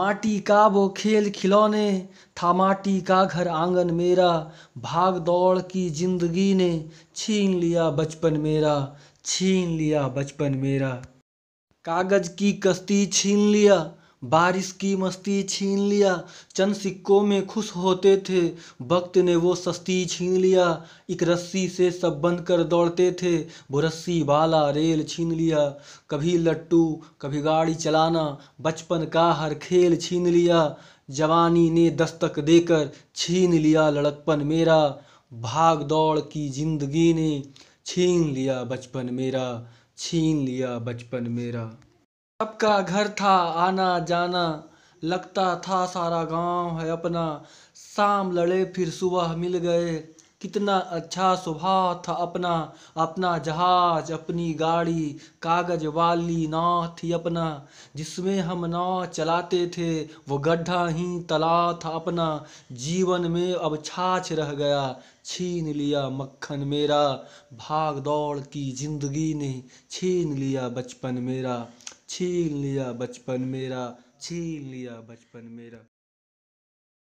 माटी का वो खेल खिलौने था माटी का घर आंगन मेरा भाग दौड़ की जिंदगी ने छीन लिया बचपन मेरा छीन लिया बचपन मेरा कागज की कश्ती छीन लिया बारिश की मस्ती छीन लिया चंद सिक्कों में खुश होते थे वक्त ने वो सस्ती छीन लिया एक रस्सी से सब बंद कर दौड़ते थे वो रस्सी वाला रेल छीन लिया कभी लट्टू कभी गाड़ी चलाना बचपन का हर खेल छीन लिया जवानी ने दस्तक देकर छीन लिया लड़कपन मेरा भाग दौड़ की जिंदगी ने छीन लिया बचपन मेरा छीन लिया बचपन मेरा सबका घर था आना जाना लगता था सारा गांव है अपना शाम लड़े फिर सुबह मिल गए कितना अच्छा स्वभाव था अपना अपना जहाज अपनी गाड़ी कागज वाली नाव थी अपना जिसमें हम नाव चलाते थे वो गड्ढा ही तला था अपना जीवन में अब छाछ रह गया छीन लिया मक्खन मेरा भाग दौड़ की जिंदगी ने छीन लिया बचपन मेरा छीन लिया बचपन मेरा छीन लिया बचपन मेरा